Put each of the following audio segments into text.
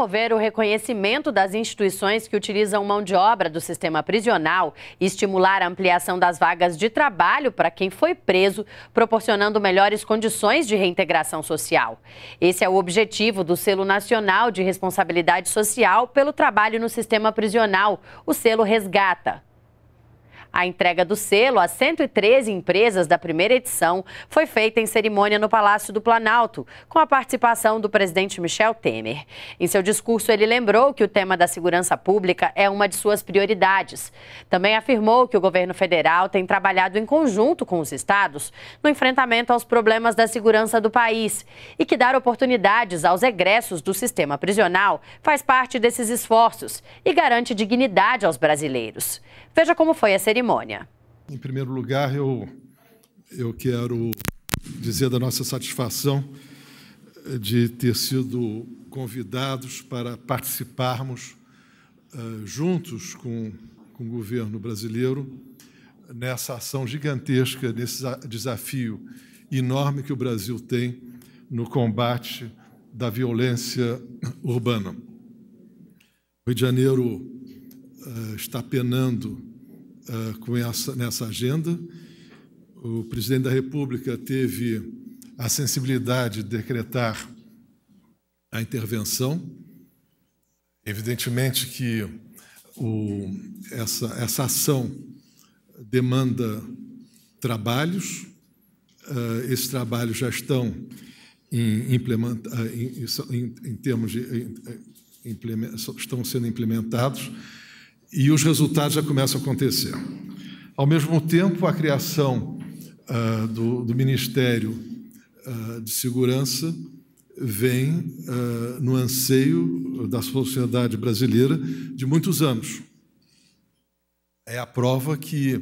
promover o reconhecimento das instituições que utilizam mão de obra do sistema prisional e estimular a ampliação das vagas de trabalho para quem foi preso, proporcionando melhores condições de reintegração social. Esse é o objetivo do Selo Nacional de Responsabilidade Social pelo Trabalho no Sistema Prisional, o Selo Resgata. A entrega do selo a 113 empresas da primeira edição foi feita em cerimônia no Palácio do Planalto, com a participação do presidente Michel Temer. Em seu discurso, ele lembrou que o tema da segurança pública é uma de suas prioridades. Também afirmou que o governo federal tem trabalhado em conjunto com os estados no enfrentamento aos problemas da segurança do país e que dar oportunidades aos egressos do sistema prisional faz parte desses esforços e garante dignidade aos brasileiros. Veja como foi a cerimônia. Em primeiro lugar, eu, eu quero dizer da nossa satisfação eh, de ter sido convidados para participarmos uh, juntos com, com o governo brasileiro nessa ação gigantesca, nesse desafio enorme que o Brasil tem no combate da violência urbana. O Rio de Janeiro uh, está penando uh, com essa, nessa agenda. O presidente da República teve a sensibilidade de decretar a intervenção. Evidentemente que o, essa, essa ação demanda trabalhos, uh, esses trabalhos já estão em, ah, em, em, em termos de estão sendo implementados e os resultados já começam a acontecer. Ao mesmo tempo, a criação uh, do, do, Ministério uh, de Segurança vem uh, no anseio da sociedade brasileira de muitos anos. É a prova que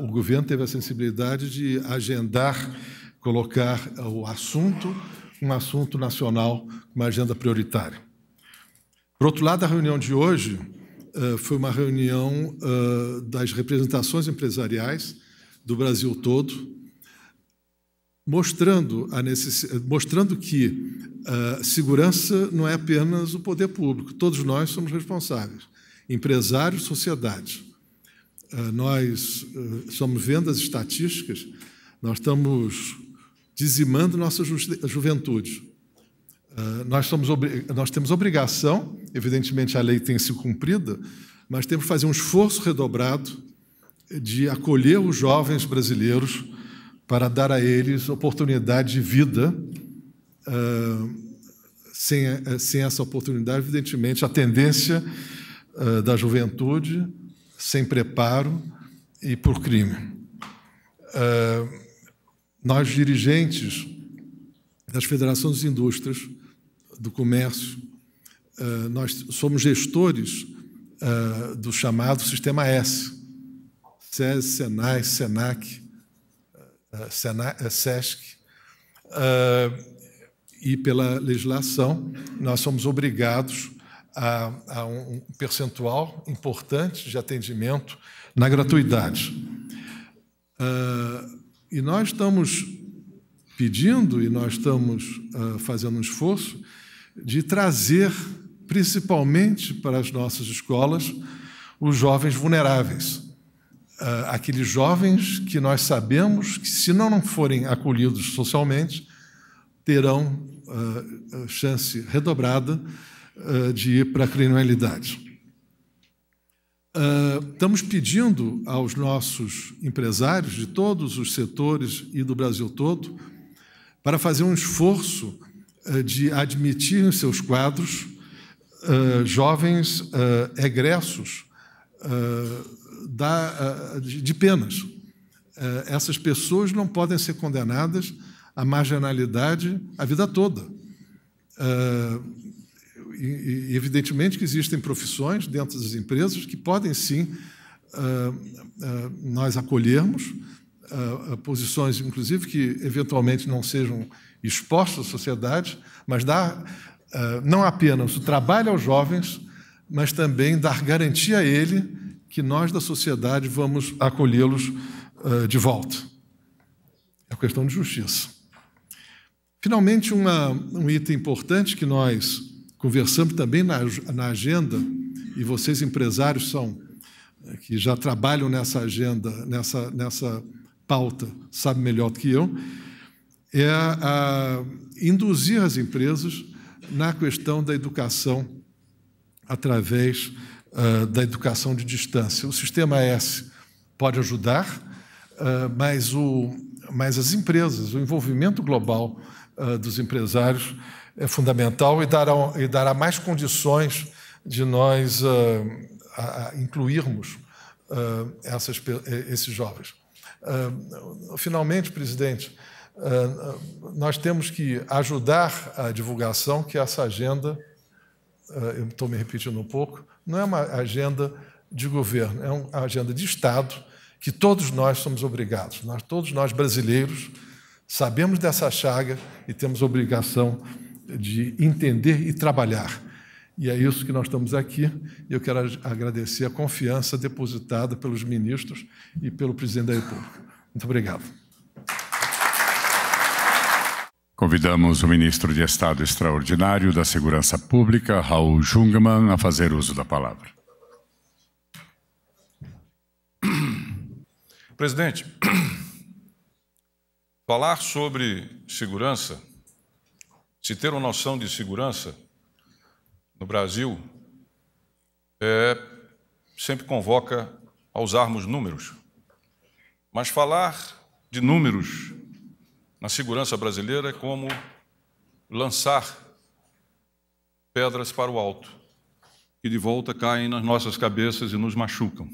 o governo teve a sensibilidade de agendar, colocar o assunto, um assunto nacional, uma agenda prioritária. Por outro lado, a reunião de hoje eh, foi uma reunião uh, das representações empresariais do Brasil todo, mostrando, a necess... mostrando que uh, segurança não é apenas o poder público, todos nós somos responsáveis, empresários, sociedades. nós somos vendas estatísticas, nós estamos dizimando nossa ju juventude. Ah, nós, somos, nós temos obrigação, evidentemente a lei tem sido cumprida, mas temos que fazer um esforço redobrado de acolher os jovens brasileiros para dar a eles oportunidade de vida. Uh, sem, sem essa oportunidade, evidentemente, a tendência uh, da juventude sem preparo e por crime. Uh, nós, dirigentes das federações de indústrias, do comércio, ah, nós somos gestores ah, do chamado Sistema S, SES, SENAI, SENAC, ah, eh, SESC, e pela legislação nós somos obrigados a, a um percentual importante de atendimento na gratuidade. E nós estamos pedindo e nós estamos fazendo um esforço de trazer, principalmente para as nossas escolas, os jovens vulneráveis. Ah, aqueles jovens que nós sabemos que, se não forem acolhidos socialmente, terão ah, ah, chance redobrada de ir para a criminalidade. Uh, estamos pedindo aos nossos empresários de todos os setores e do Brasil todo para fazer um esforço eh, de admitir em seus quadros eh, jovens eh, egressos de penas. Essas pessoas não podem ser condenadas à marginalidade a vida toda. E, evidentemente que existem profissões dentro das empresas que podem sim nós acolhermos posições, inclusive que eventualmente não sejam expostos à sociedade, mas dar ah, não apenas o trabalho aos jovens, mas também dar garantia a ele que nós da sociedade vamos acolhê-los ah, de volta. É uma questão de justiça. Finalmente, uma, um item importante que nós conversamos também na, na agenda, e vocês empresários são eh, que já trabalham nessa agenda, nessa, nessa pauta, sabem melhor do que eu, é a induzir as empresas na questão da educação através uh, da educação de distância. O sistema S pode ajudar, uh, mas, o, mas as empresas, o envolvimento global uh, dos empresários é fundamental e dará, e dará mais condições de nós a, a incluirmos essas, eh, esses jovens. finalmente, presidente, ah, nós temos que ajudar a divulgação que essa agenda, ah, eu estou me repetindo um pouco, não é uma agenda de governo, é uma agenda de Estado que todos nós somos obrigados. Nós, todos nós brasileiros, sabemos dessa chaga e temos obrigação de entender e trabalhar. E é isso que nós estamos aqui. eu quero agradecer a confiança depositada pelos ministros e pelo presidente da República. Muito obrigado. Convidamos o ministro de Estado Extraordinário da Segurança Pública, Raul Jungmann, a fazer uso da palavra. Presidente, falar sobre segurança, se ter uma noção de segurança no Brasil, é, sempre convoca a usarmos números. Mas falar de números na segurança brasileira é como lançar pedras para o alto, que de volta caem nas nossas cabeças e nos machucam.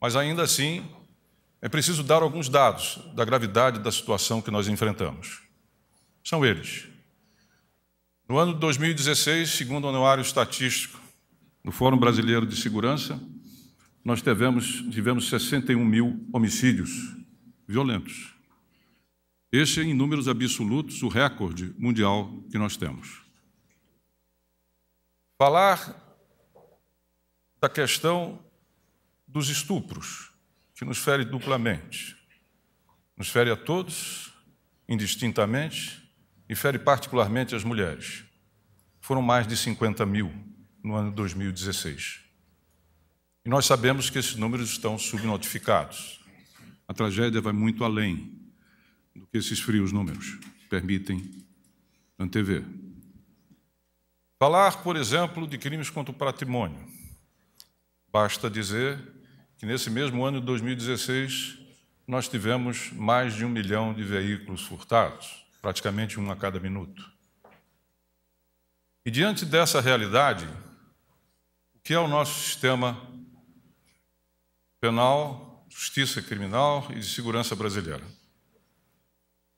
Mas ainda assim, é preciso dar alguns dados da gravidade da situação que nós enfrentamos. São eles. No ano de 2016, segundo o anuário estatístico do Fórum Brasileiro de Segurança, nós tivemos, tivemos 61 mil homicídios violentos. Este é, em números absolutos, o recorde mundial que nós temos. Falar da questão dos estupros, que nos fere duplamente. Nos fere a todos, indistintamente, e fere particularmente as mulheres. Foram mais de 50 mil no ano 2016. E nós sabemos que esses números estão subnotificados. A tragédia vai muito além do que esses frios números permitem antever. Falar, por exemplo, de crimes contra o patrimônio. Basta dizer que nesse mesmo ano de 2016 nós tivemos mais de um milhão de veículos furtados, praticamente um a cada minuto. E diante dessa realidade, o que é o nosso sistema penal, justiça criminal e de segurança brasileira?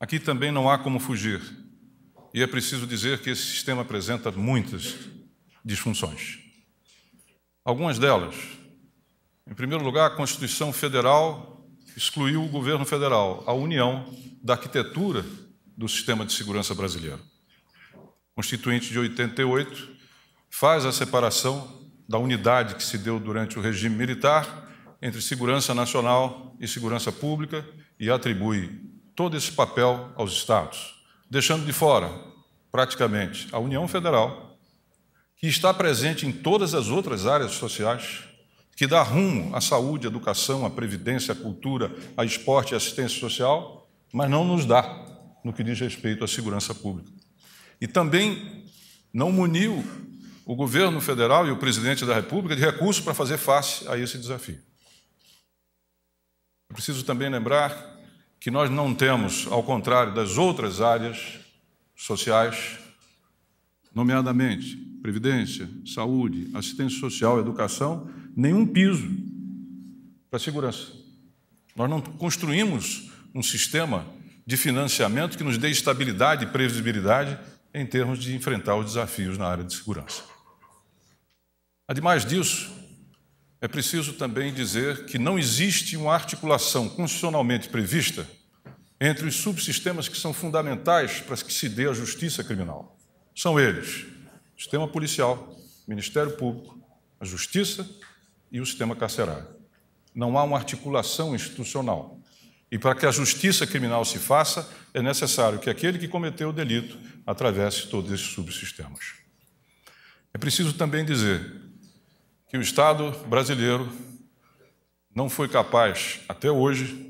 Aqui também não há como fugir, e é preciso dizer que esse sistema apresenta muitas disfunções. Algumas delas, em primeiro lugar, a Constituição Federal excluiu o governo federal, a União, da arquitetura do sistema de segurança brasileiro. Constituinte de 88 faz a separação da unidade que se deu durante o regime militar entre segurança nacional e segurança pública e atribui todo esse papel aos Estados, deixando de fora, praticamente, a União Federal, que está presente em todas as outras áreas sociais, que dá rumo à saúde, à educação, à previdência, à cultura, a esporte e assistência social, mas não nos dá no que diz respeito à segurança pública. E também não muniu o governo federal e o presidente da República de recursos para fazer face a esse desafio. Eu é preciso também lembrar que nós não temos, ao contrário das outras áreas sociais, nomeadamente previdência, saúde, assistência social, educação, nenhum piso para segurança. Nós não construímos um sistema de financiamento que nos dê estabilidade e previsibilidade em termos de enfrentar os desafios na área de segurança. Ademais disso, é preciso também dizer que não existe uma articulação constitucionalmente prevista entre os subsistemas que são fundamentais para que se dê a justiça criminal. São eles: sistema policial, Ministério Público, a Justiça e o sistema carcerário. Não há uma articulação institucional. E para que a justiça criminal se faça, é necessário que aquele que cometeu o delito atravesse todos esses subsistemas. É preciso também dizer que o Estado brasileiro não foi capaz, até hoje,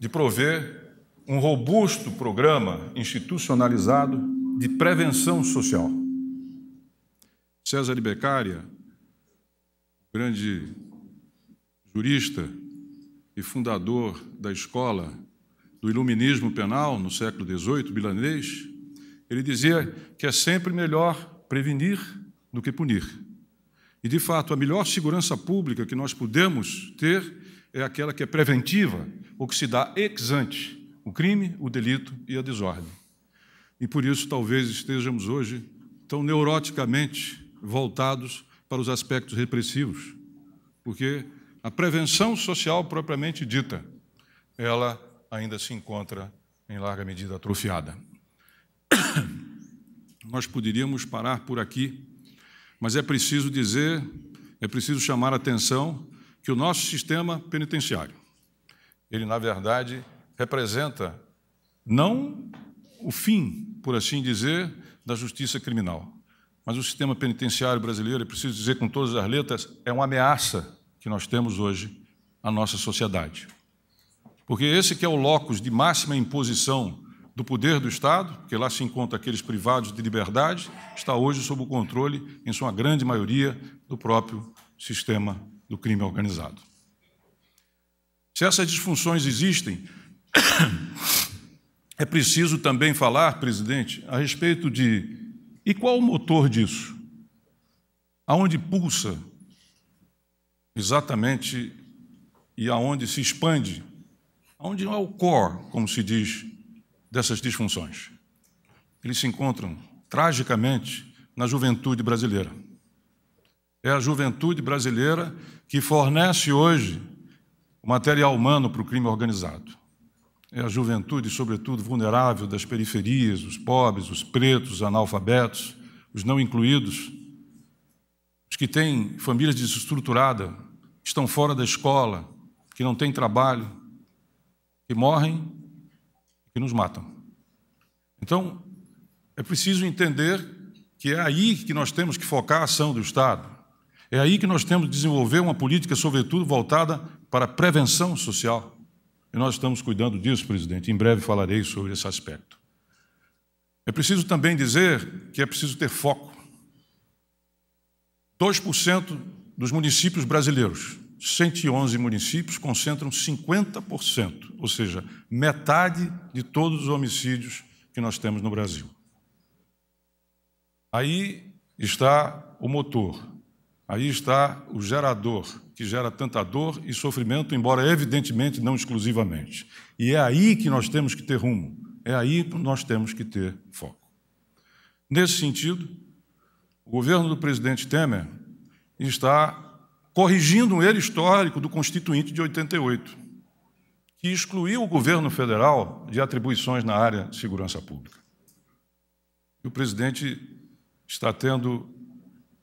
de prover um robusto programa institucionalizado de prevenção social. César Beccaria, grande jurista e fundador da escola do iluminismo penal no século XVIII, bilanês, ele dizia que é sempre melhor prevenir do que punir. E, de fato, a melhor segurança pública que nós podemos ter é aquela que é preventiva, ou que se dá ex ante, o crime, o delito e a desordem. E por isso talvez estejamos hoje tão neuroticamente voltados para os aspectos repressivos, porque a prevenção social propriamente dita, ela ainda se encontra em larga medida atrofiada. Nós poderíamos parar por aqui mas é preciso dizer, é preciso chamar a atenção que o nosso sistema penitenciário, ele na verdade representa não o fim, por assim dizer, da justiça criminal, mas o sistema penitenciário brasileiro, é preciso dizer com todas as letras, é uma ameaça que nós temos hoje à nossa sociedade. Porque esse que é o locus de máxima imposição do poder do Estado, que lá se encontra aqueles privados de liberdade, está hoje sob o controle, em sua grande maioria, do próprio sistema do crime organizado. Se essas disfunções existem, é preciso também falar, presidente, a respeito de e qual o motor disso? Aonde pulsa exatamente e aonde se expande? Aonde é o core, como se diz dessas disfunções. Eles se encontram, tragicamente, na juventude brasileira. É a juventude brasileira que fornece hoje o material humano para o crime organizado. É a juventude, sobretudo, vulnerável das periferias, os pobres, os pretos, os analfabetos, os não incluídos, os que têm famílias desestruturadas, que estão fora da escola, que não têm trabalho, que morrem que nos matam. Então, é preciso entender que é aí que nós temos que focar a ação do Estado. É aí que nós temos que desenvolver uma política, sobretudo, voltada para a prevenção social. E nós estamos cuidando disso, presidente. Em breve falarei sobre esse aspecto. É preciso também dizer que é preciso ter foco. 2% dos municípios brasileiros 111 municípios concentram 50%, ou seja, metade de todos os homicídios que nós temos no Brasil. Aí está o motor, aí está o gerador, que gera tanta dor e sofrimento, embora evidentemente não exclusivamente. E é aí que nós temos que ter rumo, é aí que nós temos que ter foco. Nesse sentido, o governo do presidente Temer está corrigindo um erro histórico do Constituinte de 88, que excluiu o governo federal de atribuições na área de segurança pública. E o presidente está tendo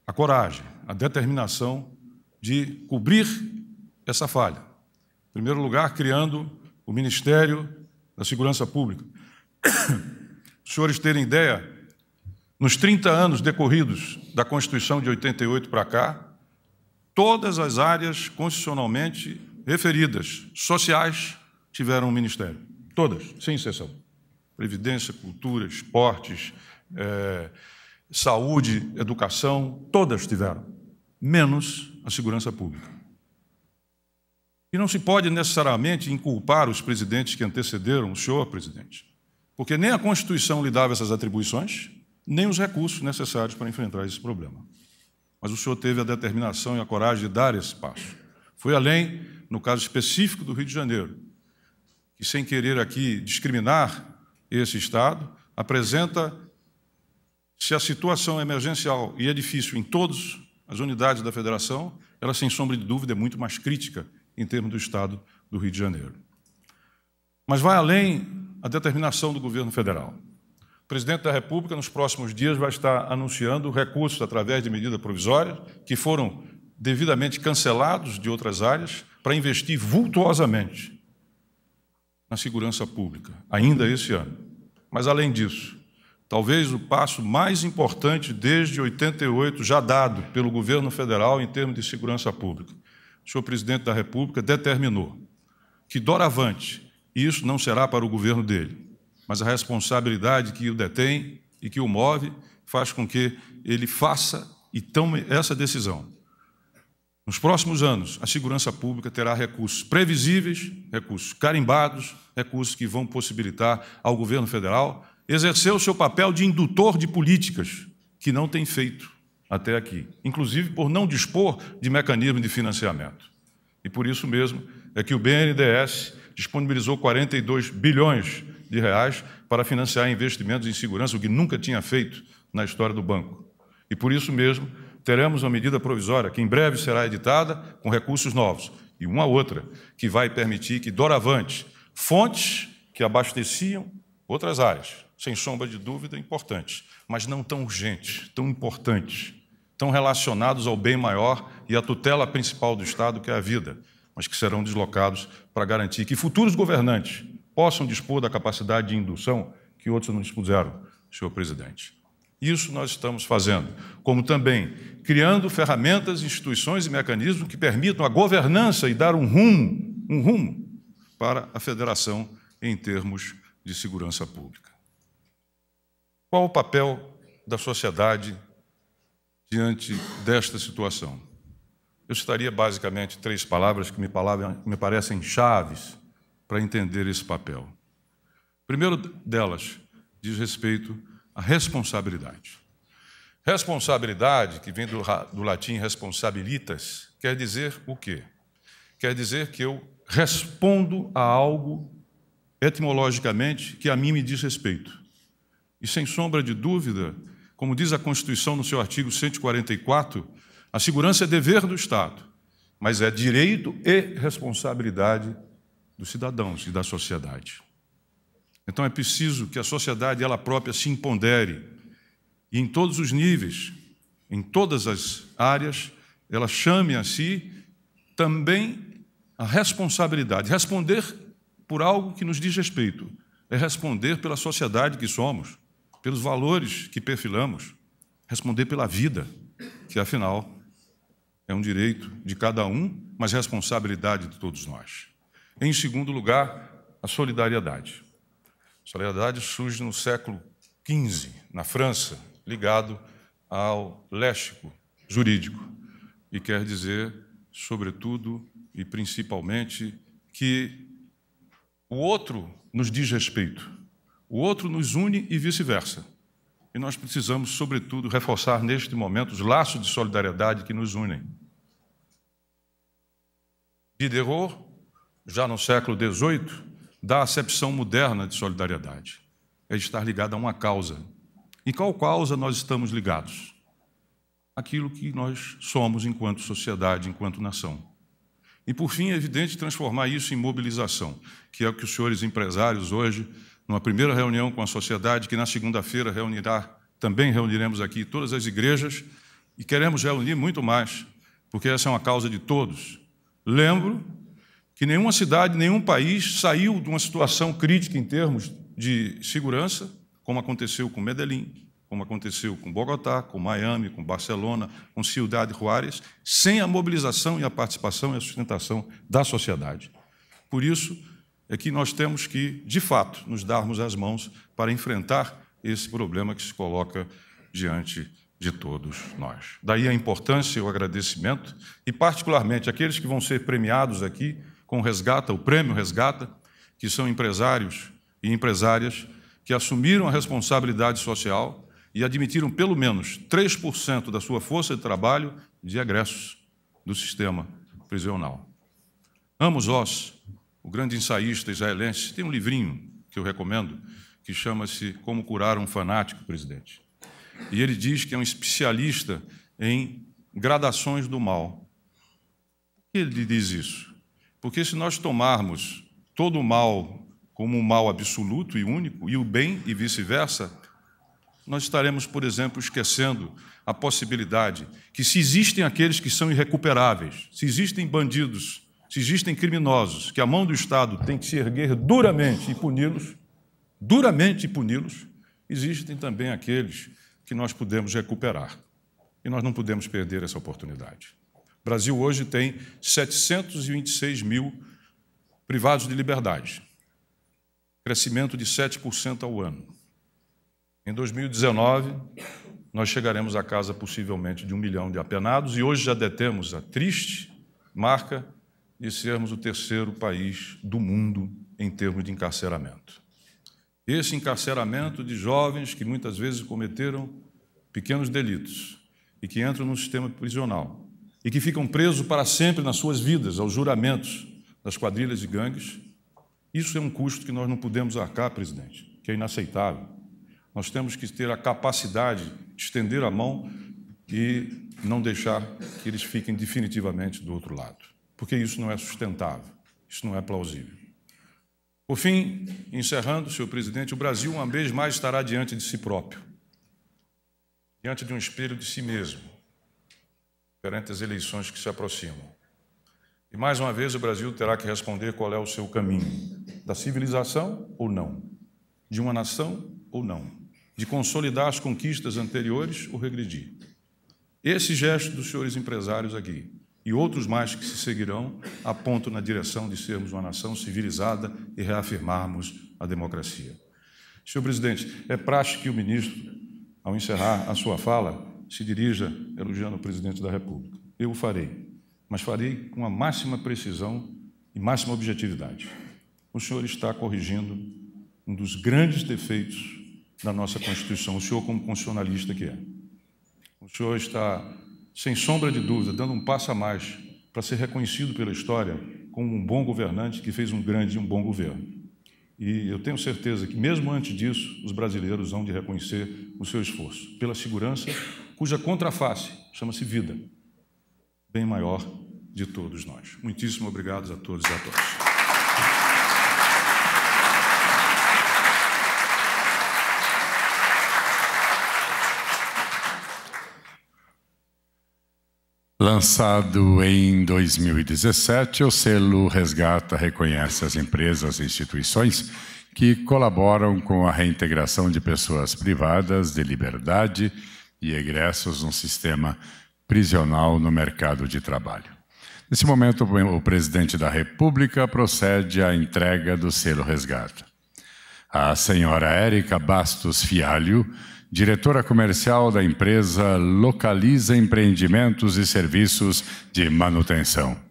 a coragem, a determinação de cobrir essa falha. Em primeiro lugar, criando o Ministério da Segurança Pública. Os senhores terem ideia, nos 30 anos decorridos da Constituição de 88 para cá, Todas as áreas constitucionalmente referidas, sociais, tiveram um ministério. Todas, sem exceção. Previdência, cultura, esportes, é, saúde, educação, todas tiveram, menos a segurança pública. E não se pode necessariamente inculpar os presidentes que antecederam o senhor presidente, porque nem a Constituição lhe dava essas atribuições, nem os recursos necessários para enfrentar esse problema mas o senhor teve a determinação e a coragem de dar esse passo. Foi além, no caso específico do Rio de Janeiro, que, sem querer aqui discriminar esse Estado, apresenta se a situação é emergencial e é difícil em todas as unidades da federação, ela, sem sombra de dúvida, é muito mais crítica em termos do Estado do Rio de Janeiro. Mas vai além a determinação do governo federal. O presidente da República, nos próximos dias, vai estar anunciando recursos através de medida provisória, que foram devidamente cancelados de outras áreas, para investir vultuosamente na segurança pública, ainda esse ano. Mas, além disso, talvez o passo mais importante desde 88, já dado pelo governo federal em termos de segurança pública, o senhor presidente da República determinou que, doravante, e isso não será para o governo dele, mas a responsabilidade que o detém e que o move faz com que ele faça e tome essa decisão. Nos próximos anos, a segurança pública terá recursos previsíveis, recursos carimbados, recursos que vão possibilitar ao governo federal exercer o seu papel de indutor de políticas que não tem feito até aqui, inclusive por não dispor de mecanismo de financiamento. E por isso mesmo é que o BNDES disponibilizou 42 bilhões de reais para financiar investimentos em segurança, o que nunca tinha feito na história do banco. E por isso mesmo, teremos uma medida provisória que em breve será editada com recursos novos e uma outra que vai permitir que doravante fontes que abasteciam outras áreas, sem sombra de dúvida, importantes, mas não tão urgentes, tão importantes, tão relacionados ao bem maior e à tutela principal do Estado, que é a vida, mas que serão deslocados para garantir que futuros governantes possam dispor da capacidade de indução que outros não dispuseram, senhor presidente. Isso nós estamos fazendo, como também criando ferramentas, instituições e mecanismos que permitam a governança e dar um rumo, um rumo para a federação em termos de segurança pública. Qual o papel da sociedade diante desta situação? Eu citaria basicamente três palavras que me, palavra, me parecem chaves para entender esse papel. Primeiro delas diz respeito à responsabilidade. Responsabilidade, que vem do, do latim responsabilitas, quer dizer o quê? Quer dizer que eu respondo a algo etimologicamente que a mim me diz respeito. E sem sombra de dúvida, como diz a Constituição no seu artigo 144, a segurança é dever do Estado, mas é direito e responsabilidade dos cidadãos e da sociedade. Então é preciso que a sociedade ela própria se impondere e em todos os níveis, em todas as áreas, ela chame a si também a responsabilidade. Responder por algo que nos diz respeito é responder pela sociedade que somos, pelos valores que perfilamos, responder pela vida, que afinal é um direito de cada um, mas responsabilidade de todos nós. Em segundo lugar, a solidariedade. A solidariedade surge no século XV, na França, ligado ao léxico jurídico, e quer dizer, sobretudo e principalmente, que o outro nos diz respeito, o outro nos une e vice-versa. E nós precisamos, sobretudo, reforçar neste momento os laços de solidariedade que nos unem. Diderot já no século XVIII, da acepção moderna de solidariedade. É estar ligado a uma causa. E qual causa nós estamos ligados? Aquilo que nós somos enquanto sociedade, enquanto nação. E, por fim, é evidente transformar isso em mobilização, que é o que os senhores empresários hoje, numa primeira reunião com a sociedade, que na segunda-feira reunirá, também reuniremos aqui todas as igrejas, e queremos reunir muito mais, porque essa é uma causa de todos. Lembro que nenhuma cidade, nenhum país saiu de uma situação crítica em termos de segurança, como aconteceu com Medellín, como aconteceu com Bogotá, com Miami, com Barcelona, com Ciudad Juárez, sem a mobilização e a participação e a sustentação da sociedade. Por isso é que nós temos que, de fato, nos darmos as mãos para enfrentar esse problema que se coloca diante de todos nós. Daí a importância e o agradecimento, e particularmente aqueles que vão ser premiados aqui com o Resgata, o Prêmio Resgata, que são empresários e empresárias que assumiram a responsabilidade social e admitiram pelo menos 3% da sua força de trabalho de egressos do sistema prisional. Amos Oz, o grande ensaísta israelense, tem um livrinho que eu recomendo que chama-se Como Curar um Fanático, Presidente. E ele diz que é um especialista em gradações do mal. Por que ele diz isso? Porque se nós tomarmos todo o mal como um mal absoluto e único, e o bem e vice-versa, nós estaremos, por exemplo, esquecendo a possibilidade que, se existem aqueles que são irrecuperáveis, se existem bandidos, se existem criminosos, que a mão do Estado tem que se erguer duramente e puni-los, duramente puni-los, existem também aqueles que nós podemos recuperar. E nós não podemos perder essa oportunidade. O Brasil hoje tem 726 mil privados de liberdade, crescimento de 7% ao ano. Em 2019, nós chegaremos à casa possivelmente de um milhão de apenados e hoje já detemos a triste marca de sermos o terceiro país do mundo em termos de encarceramento. Esse encarceramento de jovens que muitas vezes cometeram pequenos delitos e que entram no sistema prisional e que ficam presos para sempre nas suas vidas, aos juramentos das quadrilhas e gangues. Isso é um custo que nós não podemos arcar, presidente, que é inaceitável. Nós temos que ter a capacidade de estender a mão e não deixar que eles fiquem definitivamente do outro lado, porque isso não é sustentável, isso não é plausível. Por fim, encerrando, senhor presidente, o Brasil uma vez mais estará diante de si próprio, diante de um espelho de si mesmo perante as eleições que se aproximam. E mais uma vez o Brasil terá que responder qual é o seu caminho: da civilização ou não, de uma nação ou não, de consolidar as conquistas anteriores ou regredir. Esse gesto dos senhores empresários aqui e outros mais que se seguirão apontam na direção de sermos uma nação civilizada e reafirmarmos a democracia. Senhor presidente, é praxe que o ministro, ao encerrar a sua fala, se dirija elogiando o presidente da República. Eu o farei, mas farei com a máxima precisão e máxima objetividade. O senhor está corrigindo um dos grandes defeitos da nossa Constituição, o senhor, como constitucionalista que é. O senhor está, sem sombra de dúvida, dando um passo a mais para ser reconhecido pela história como um bom governante que fez um grande e um bom governo. E eu tenho certeza que, mesmo antes disso, os brasileiros vão de reconhecer o seu esforço pela segurança cuja contraface chama-se vida, bem maior de todos nós. Muitíssimo obrigado a todos e a todas. Lançado em 2017, o selo Resgata reconhece as empresas e instituições que colaboram com a reintegração de pessoas privadas de liberdade e egressos no sistema prisional no mercado de trabalho. Nesse momento, o presidente da República procede à entrega do selo resgato. A senhora Érica Bastos Fialho, diretora comercial da empresa Localiza Empreendimentos e Serviços de Manutenção.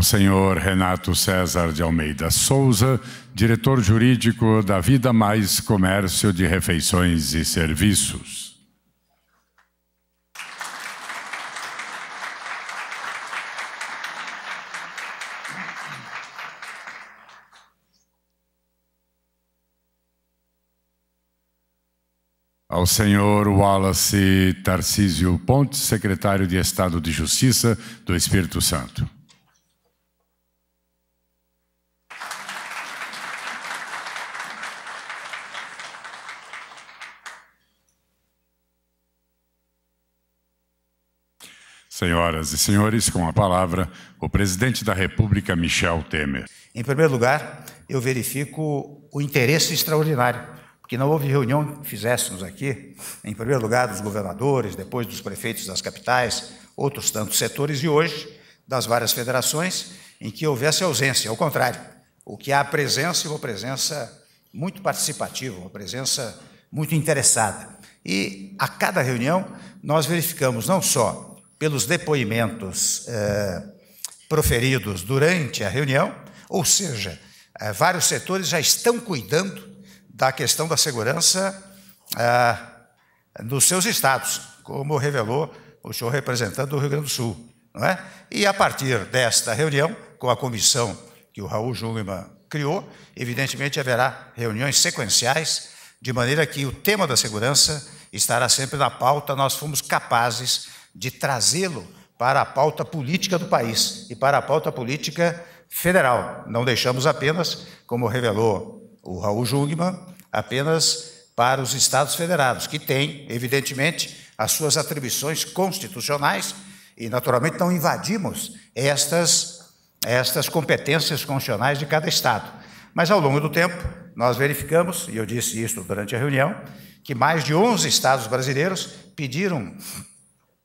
ao senhor Renato César de Almeida Souza, diretor jurídico da Vida Mais Comércio de Refeições e Serviços. Ao senhor Wallace Tarcísio Pontes, secretário de Estado de Justiça do Espírito Santo. Senhoras e senhores, com a palavra, o presidente da República, Michel Temer. Em primeiro lugar, eu verifico o interesse extraordinário, porque não houve reunião que fizéssemos aqui, em primeiro lugar, dos governadores, depois dos prefeitos das capitais, outros tantos setores, e hoje, das várias federações, em que houvesse ausência, ao contrário. O que há presença e uma presença muito participativa, uma presença muito interessada. E a cada reunião nós verificamos não só pelos depoimentos eh, proferidos durante a reunião, ou seja, eh, vários setores já estão cuidando da questão da segurança nos eh, seus estados, como revelou o senhor representante do Rio Grande do Sul. Não é? E a partir desta reunião, com a comissão que o Raul Jungmann criou, evidentemente haverá reuniões sequenciais, de maneira que o tema da segurança estará sempre na pauta, nós fomos capazes de trazê-lo para a pauta política do país e para a pauta política federal. Não deixamos apenas, como revelou o Raul Jungmann, apenas para os estados federados, que têm, evidentemente, as suas atribuições constitucionais e, naturalmente, não invadimos estas, estas competências constitucionais de cada estado. Mas, ao longo do tempo, nós verificamos, e eu disse isso durante a reunião, que mais de 11 estados brasileiros pediram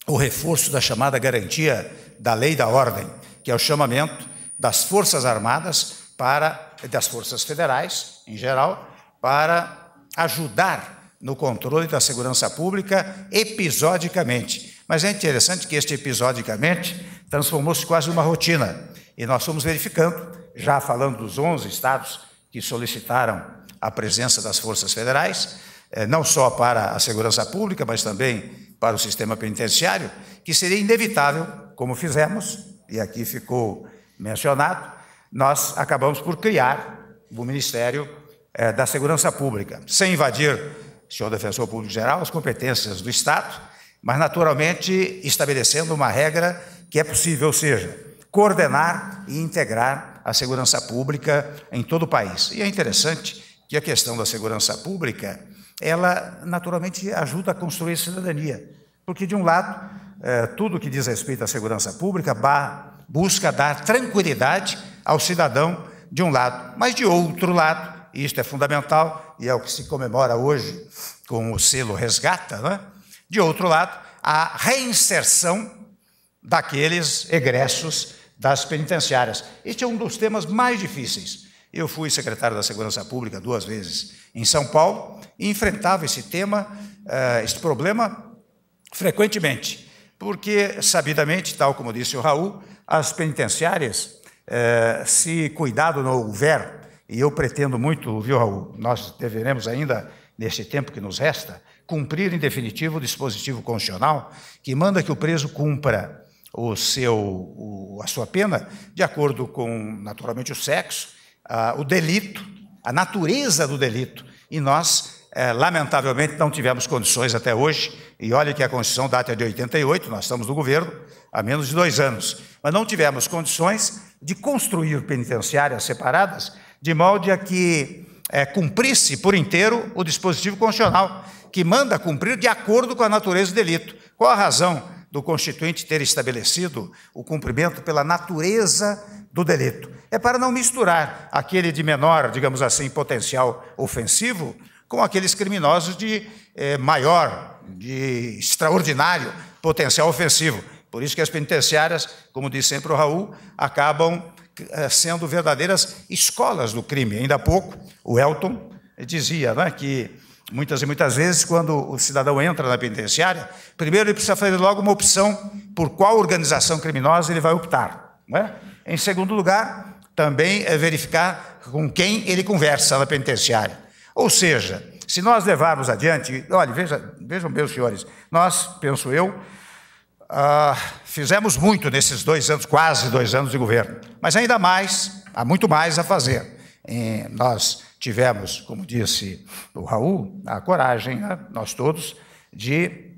o reforço da chamada garantia da lei e da ordem, que é o chamamento das Forças Armadas para das Forças Federais, em geral, para ajudar no controle da segurança pública episodicamente. Mas é interessante que este episodicamente transformou-se quase uma rotina. E nós fomos verificando, já falando dos 11 estados que solicitaram a presença das forças federais, é, não só para a segurança pública, mas também para o sistema penitenciário, que seria inevitável, como fizemos, e aqui ficou mencionado, nós acabamos por criar o Ministério é, da Segurança Pública, sem invadir, senhor defensor público-geral, as competências do Estado, mas naturalmente estabelecendo uma regra que é possível, ou seja, coordenar e integrar a segurança pública em todo o país. E é interessante que a questão da segurança pública ela naturalmente ajuda a construir a cidadania. Porque, de um lado, é, tudo que diz respeito à segurança pública busca dar tranquilidade ao cidadão, de um lado, mas de outro lado, isto é fundamental e é o que se comemora hoje com o selo resgata, né? de outro lado, a reinserção daqueles egressos das penitenciárias. Este é um dos temas mais difíceis eu fui secretário da Segurança Pública duas vezes em São Paulo e enfrentava esse tema, uh, problema, frequentemente, porque, sabidamente, tal como disse o Raul, as penitenciárias, uh, se cuidado não houver, e eu pretendo muito, viu, Raul, nós deveremos ainda, neste tempo que nos resta, cumprir em definitivo o dispositivo constitucional que manda que o preso cumpra o seu, o, a sua pena de acordo com, naturalmente, o sexo, ah, o delito, a natureza do delito. E nós, eh, lamentavelmente, não tivemos condições até hoje, e olha que a Constituição data de 88, nós estamos no governo há menos de dois anos, mas não tivemos condições de construir penitenciárias separadas de modo a que eh, cumprisse por inteiro o dispositivo constitucional, que manda cumprir de acordo com a natureza do delito. Qual a razão? do Constituinte ter estabelecido o cumprimento pela natureza do delito. É para não misturar aquele de menor, digamos assim, potencial ofensivo com aqueles criminosos de eh, maior, de extraordinário potencial ofensivo. Por isso que as penitenciárias, como diz sempre o Raul, acabam eh, sendo verdadeiras escolas do crime. Ainda há pouco, o Elton dizia né, que Muitas e muitas vezes, quando o cidadão entra na penitenciária, primeiro ele precisa fazer logo uma opção por qual organização criminosa ele vai optar. Não é? Em segundo lugar, também é verificar com quem ele conversa na penitenciária. Ou seja, se nós levarmos adiante, olha, veja, vejam, meus senhores, nós, penso eu, ah, fizemos muito nesses dois anos, quase dois anos de governo, mas ainda mais, há muito mais a fazer em, é, nós tivemos, como disse o Raul, a coragem, né, nós todos, de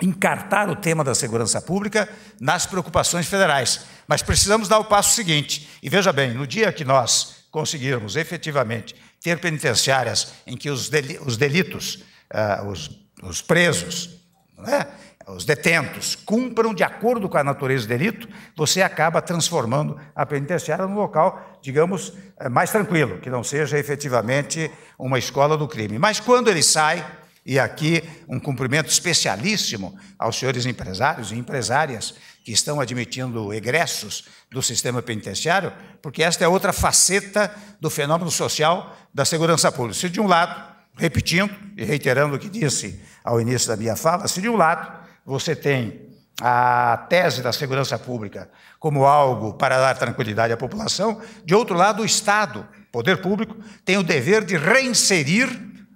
encartar o tema da segurança pública nas preocupações federais. Mas precisamos dar o passo seguinte. E veja bem, no dia que nós conseguirmos efetivamente ter penitenciárias em que os, delitos, ah, os, presos, né, os detentos cumpram de acordo com a natureza do delito, você acaba transformando a penitenciária num local, digamos, eh, mais tranquilo, que não seja efetivamente uma escola do crime. Mas quando ele sai, e aqui um cumprimento especialíssimo aos senhores empresários e empresárias que estão admitindo egressos do sistema penitenciário, porque esta é outra faceta do fenômeno social da segurança pública. Se de um lado, repetindo e reiterando o que disse ao início da minha fala, se de um lado você tem a tese da segurança pública como algo para dar tranquilidade à população, de outro lado, o Estado, poder público, tem o dever de reinserir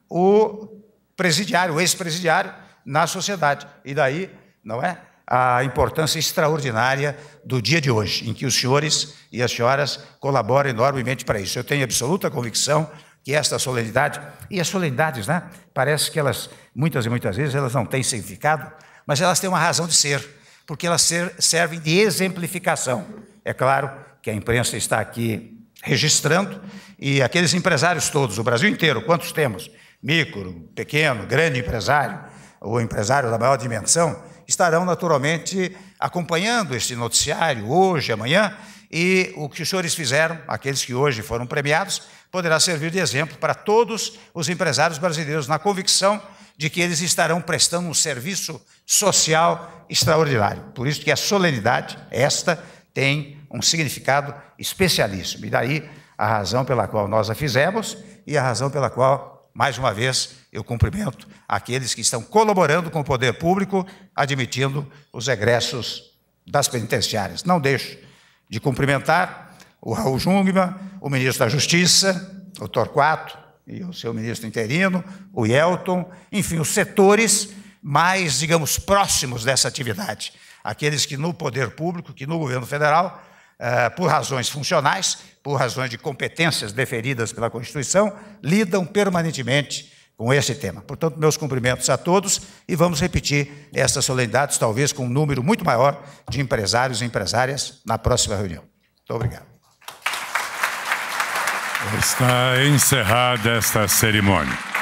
o presidiário, o ex-presidiário, na sociedade. E daí, não é? A importância extraordinária do dia de hoje, em que os senhores e as senhoras colaboram enormemente para isso. Eu tenho absoluta convicção que esta solenidade, e as solenidades, né? Parece que elas, muitas e muitas vezes, elas não têm significado, mas elas têm uma razão de ser, porque elas servem de exemplificação. É claro que a imprensa está aqui registrando e aqueles empresários todos, o Brasil inteiro, quantos temos? Micro, pequeno, grande empresário, ou empresário da maior dimensão, estarão naturalmente acompanhando este noticiário hoje, amanhã, e o que os senhores fizeram, aqueles que hoje foram premiados, poderá servir de exemplo para todos os empresários brasileiros, na convicção de que eles estarão prestando um serviço social extraordinário. Por isso que a solenidade, esta, tem um significado especialíssimo. E daí a razão pela qual nós a fizemos e a razão pela qual, mais uma vez, eu cumprimento aqueles que estão colaborando com o poder público, admitindo os egressos das penitenciárias. Não deixo de cumprimentar o Raul Jungmann, o ministro da Justiça, o Torquato, e o seu ministro interino, o Elton, enfim, os setores mais, digamos, próximos dessa atividade. Aqueles que no poder público, que no governo federal, eh, por razões funcionais, por razões de competências deferidas pela Constituição, lidam permanentemente com esse tema. Portanto, meus cumprimentos a todos e vamos repetir essas solenidades, talvez com um número muito maior de empresários e empresárias, na próxima reunião. Muito obrigado. Está encerrada esta cerimônia.